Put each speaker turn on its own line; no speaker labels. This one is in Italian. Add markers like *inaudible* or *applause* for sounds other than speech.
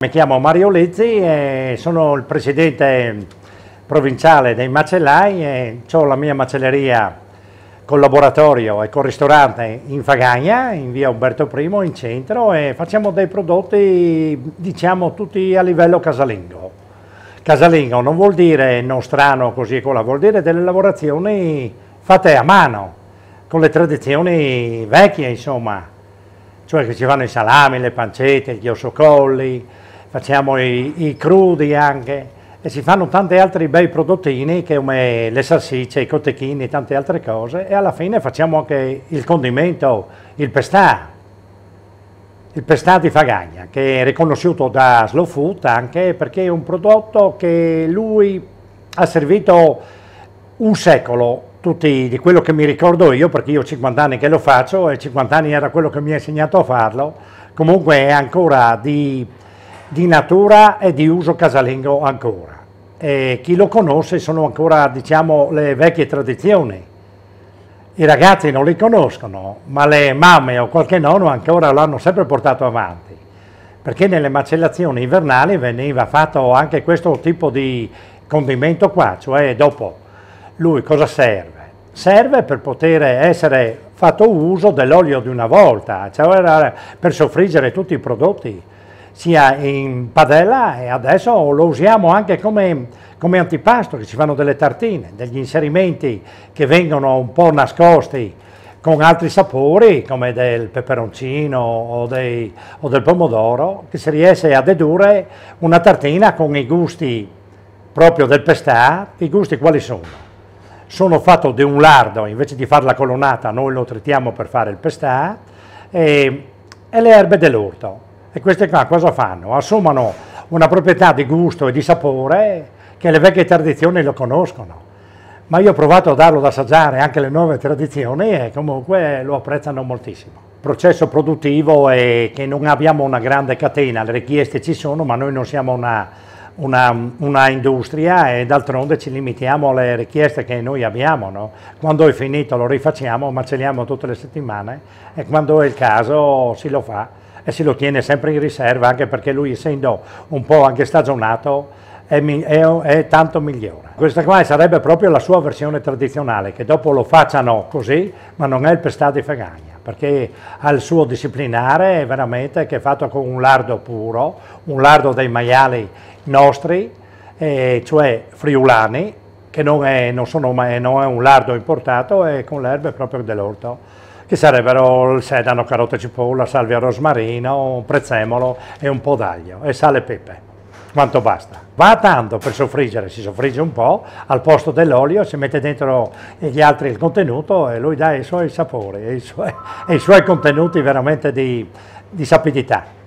Mi chiamo Mario Lezzi e sono il presidente provinciale dei macellai e ho la mia macelleria con laboratorio e con ristorante in Fagagna, in via Umberto I, in centro e facciamo dei prodotti diciamo tutti a livello casalingo. Casalingo non vuol dire non strano così e quella, vuol dire delle lavorazioni fatte a mano, con le tradizioni vecchie insomma, cioè che ci fanno i salami, le pancette, gli ossocolli, facciamo i, i crudi anche e si fanno tanti altri bei prodottini come le salsicce, i cotechini, e tante altre cose e alla fine facciamo anche il condimento, il pestà, il pestà di Fagagna che è riconosciuto da Slow Food anche perché è un prodotto che lui ha servito un secolo tutti di quello che mi ricordo io perché io ho 50 anni che lo faccio e 50 anni era quello che mi ha insegnato a farlo comunque è ancora di di natura e di uso casalingo ancora. E chi lo conosce sono ancora diciamo, le vecchie tradizioni. I ragazzi non li conoscono, ma le mamme o qualche nonno ancora l'hanno sempre portato avanti, perché nelle macellazioni invernali veniva fatto anche questo tipo di condimento qua, cioè dopo lui cosa serve? Serve per poter essere fatto uso dell'olio di una volta, cioè per soffriggere tutti i prodotti sia in padella e adesso lo usiamo anche come, come antipasto, che ci fanno delle tartine, degli inserimenti che vengono un po' nascosti con altri sapori come del peperoncino o, dei, o del pomodoro, che si riesce a dedurre una tartina con i gusti proprio del pestà, i gusti quali sono? Sono fatto di un lardo, invece di fare la colonnata noi lo tritiamo per fare il pestà, e, e le erbe dell'orto e queste qua cosa fanno? Assumono una proprietà di gusto e di sapore che le vecchie tradizioni lo conoscono. Ma io ho provato a darlo ad assaggiare anche le nuove tradizioni e comunque lo apprezzano moltissimo. Processo produttivo è che non abbiamo una grande catena, le richieste ci sono, ma noi non siamo una, una, una industria e d'altronde ci limitiamo alle richieste che noi abbiamo. No? Quando è finito lo rifacciamo, macelliamo tutte le settimane e quando è il caso si lo fa e si lo tiene sempre in riserva anche perché lui essendo un po' anche stagionato è, è, è tanto migliore. Questa qua sarebbe proprio la sua versione tradizionale, che dopo lo facciano così, ma non è il pestà di fegagna, perché ha il suo disciplinare è veramente che è fatto con un lardo puro, un lardo dei maiali nostri, eh, cioè friulani, che non è, non sono, non è un lardo importato, è con l'erba erbe proprio dell'orto che sarebbero il sedano, carota cipolla, salvia rosmarino, prezzemolo e un po' d'aglio e sale e pepe. Quanto basta. Va tanto per soffriggere, si soffrigge un po', al posto dell'olio si mette dentro gli altri il contenuto e lui dà i suoi sapori e i suoi, *laughs* e i suoi contenuti veramente di, di sapidità.